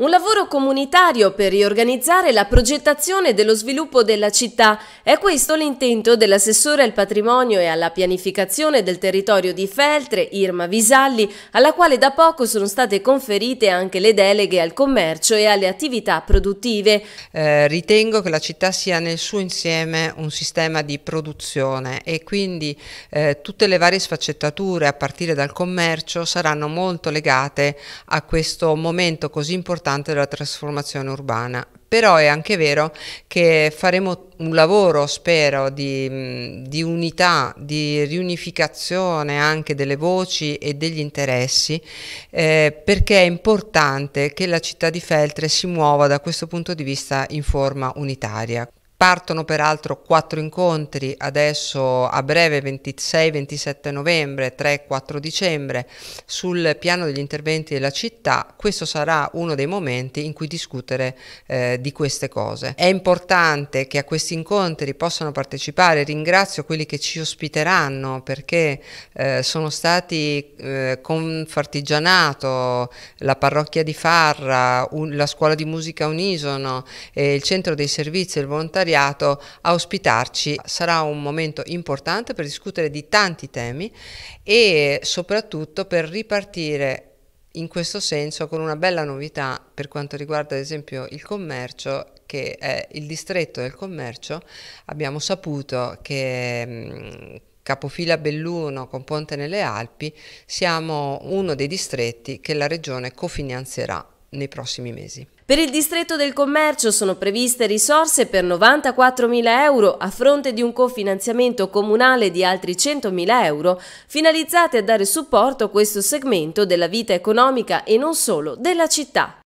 Un lavoro comunitario per riorganizzare la progettazione dello sviluppo della città. È questo l'intento dell'assessore al patrimonio e alla pianificazione del territorio di Feltre, Irma Visalli, alla quale da poco sono state conferite anche le deleghe al commercio e alle attività produttive. Eh, ritengo che la città sia nel suo insieme un sistema di produzione e quindi eh, tutte le varie sfaccettature a partire dal commercio saranno molto legate a questo momento così importante importante della trasformazione urbana. Però è anche vero che faremo un lavoro, spero, di, mm, di unità, di riunificazione anche delle voci e degli interessi, eh, perché è importante che la città di Feltre si muova da questo punto di vista in forma unitaria. Partono peraltro quattro incontri adesso a breve 26-27 novembre, 3-4 dicembre sul piano degli interventi della città. Questo sarà uno dei momenti in cui discutere eh, di queste cose. È importante che a questi incontri possano partecipare, ringrazio quelli che ci ospiteranno perché eh, sono stati eh, Confartigianato, la parrocchia di Farra, un, la scuola di musica Unisono, il centro dei servizi e il volontariato commissariato a ospitarci. Sarà un momento importante per discutere di tanti temi e soprattutto per ripartire in questo senso con una bella novità per quanto riguarda ad esempio il commercio che è il distretto del commercio abbiamo saputo che mh, mm, Capofila Belluno con Ponte nelle Alpi siamo uno dei distretti che la regione cofinanzierà nei prossimi mesi. Per il distretto del commercio sono previste risorse per 94.000 euro a fronte di un cofinanziamento comunale di altri 100.000 euro finalizzate a dare supporto a questo segmento della vita economica e non solo della città.